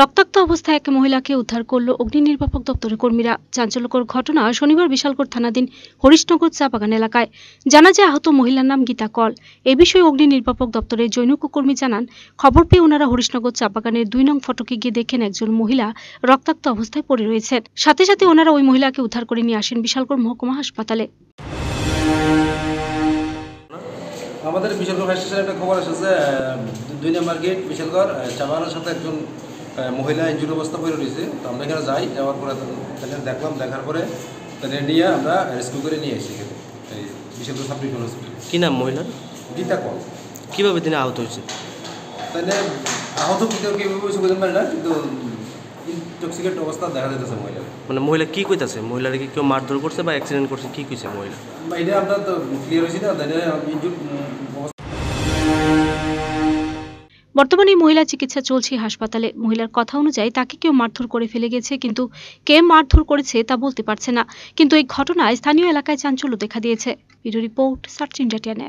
রক্তাক্ত অবস্থায় এক মহিলাকে উদ্ধার করল অগ্নি নির্বাপক দপ্তরের কর্মীরা চাঞ্চল্যকর ঘটনা শনিবার বিশালগড় থানাধীন হরিশনগর চা বাগান এলাকায় জানা যায় আহত মহিলার নাম গীতা কল এ বিষয়ে অগ্নি নির্বাপক দপ্তরের জৈনক কর্মী জানান খবর পেয়ে ওনারা হরিশনগর চা বাগানের দুই নং ফটকে গিয়ে দেখেন একজন মহিলা রক্তাক্ত অবস্থায় পড়ে রয়েছেন সাথে সাথে ওনারা ওই মহিলাকে উদ্ধার করে নিয়ে আসেন বিশালগড় মহকুমা হাসপাতালে আমাদের বিশালগড় ফায়ার স্টেশনে একটা খবর এসেছে দুই নম্বর গেট বিশালগড় চাপানোর সাথে একজন মহিলা এনজিওর অবস্থা করে রয়েছে তো আমরা এখানে যাই যাওয়ার পরে তাদের দেখলাম দেখার পরে তাদের নিয়ে আমরা রেস্কিউ করে নিয়ে এসেছি এই বিশেষ সাব ডিভিশন কী নাম মহিলার গীতা কল কীভাবে তিনি আহত হয়েছে তাহলে আহত কিন্তু কীভাবে হয়েছে বুঝতে পারি না কিন্তু ইনটক্সিকেট অবস্থা দেখা যেতেছে মহিলা মানে মহিলা কী কইতাছে মহিলারা কি কেউ মারধর করছে বা অ্যাক্সিডেন্ট করছে কী কইছে মহিলা এটা আপনার তো ক্লিয়ার হয়েছে না তাহলে বর্তমানে মহিলা চিকিৎসা চলছে হাসপাতালে মহিলার কথা অনুযায়ী তাকে কেউ মারধর করে ফেলে গেছে কিন্তু কে মারধর করেছে তা বলতে পারছে না কিন্তু এই ঘটনায় স্থানীয় এলাকায় চাঞ্চল্য দেখা দিয়েছে রিপোর্ট সার্চ ইন্ডিয়া